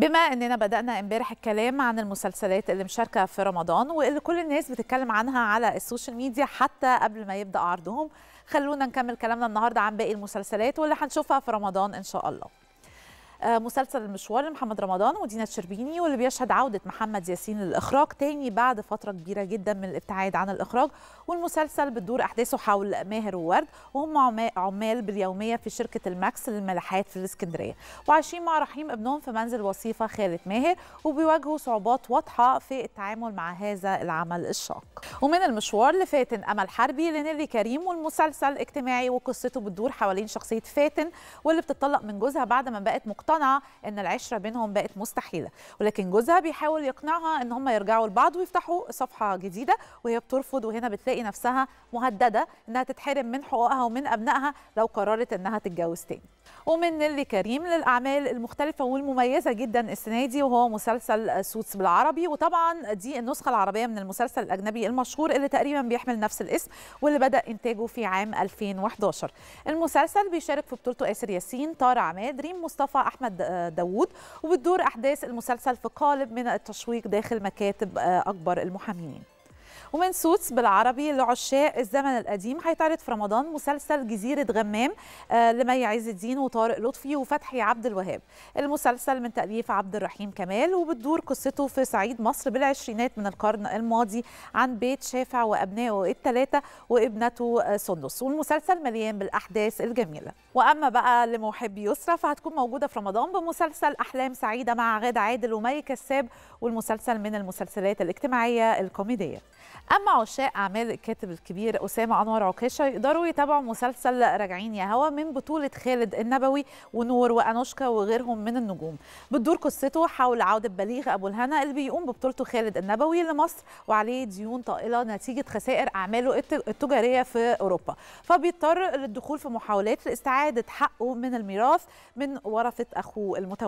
بما اننا بدانا امبارح الكلام عن المسلسلات اللي مشاركه في رمضان واللي كل الناس بتتكلم عنها على السوشيال ميديا حتى قبل ما يبدا عرضهم خلونا نكمل كلامنا النهارده عن باقي المسلسلات واللي هنشوفها في رمضان ان شاء الله آه، مسلسل المشوار لمحمد رمضان ودينا الشربيني واللي بيشهد عودة محمد ياسين للإخراج تاني بعد فترة كبيرة جدا من الابتعاد عن الإخراج والمسلسل بتدور أحداثه حول ماهر وورد وهم عمال باليومية في شركة الماكس للملاحات في الإسكندرية وعايشين مع رحيم ابنهم في منزل وصيفة خالد ماهر وبيواجهوا صعوبات واضحة في التعامل مع هذا العمل الشاق ومن المشوار لفاتن أمل حربي لنيلي كريم والمسلسل اجتماعي وقصته بتدور حوالين شخصية فاتن واللي بتطلق من جوزها بعد ما بقت مقتنعة مقتنعه ان العشره بينهم بقت مستحيله ولكن جوزها بيحاول يقنعها ان هم يرجعوا لبعض ويفتحوا صفحه جديده وهي بترفض وهنا بتلاقي نفسها مهدده انها تتحرم من حقوقها ومن ابنائها لو قررت انها تتجوز تاني ومن نيلي كريم للاعمال المختلفه والمميزه جدا السنه دي وهو مسلسل سوتس بالعربي وطبعا دي النسخه العربيه من المسلسل الاجنبي المشهور اللي تقريبا بيحمل نفس الاسم واللي بدا انتاجه في عام 2011 المسلسل بيشارك في بطولته اسر ياسين طارق عماد ريم مصطفى احمد أحمد آه، داوود وبتدور أحداث المسلسل في قالب من التشويق داخل مكاتب آه، أكبر المحامين ومن سوتس بالعربي لعشاق الزمن القديم هيتعرض في رمضان مسلسل جزيرة غمام آه، لمي عز الدين وطارق لطفي وفتحي عبد الوهاب المسلسل من تأليف عبد الرحيم كمال وبتدور قصته في صعيد مصر بالعشرينات من القرن الماضي عن بيت شافع وأبنائه الثلاثة وابنته آه، سندس والمسلسل مليان بالأحداث الجميلة وأما بقى لمحبي يسرى فهتكون موجودة في رمضان بمسلسل أحلام سعيدة مع غادة عادل ومي كساب والمسلسل من المسلسلات الاجتماعية الكوميدية أما عشاق أعمال الكاتب الكبير أسامة أنور عكاشة يقدروا يتابعوا مسلسل راجعين يا هوا من بطولة خالد النبوي ونور وأنوشكا وغيرهم من النجوم بتدور قصته حول عودة بليغ أبو الهنا اللي بيقوم ببطولته خالد النبوي لمصر وعليه ديون طائلة نتيجة خسائر أعماله التجارية في أوروبا فبيضطر للدخول في محاولات لاستعادة حقه من الميراث من ورثة أخوه المتوفى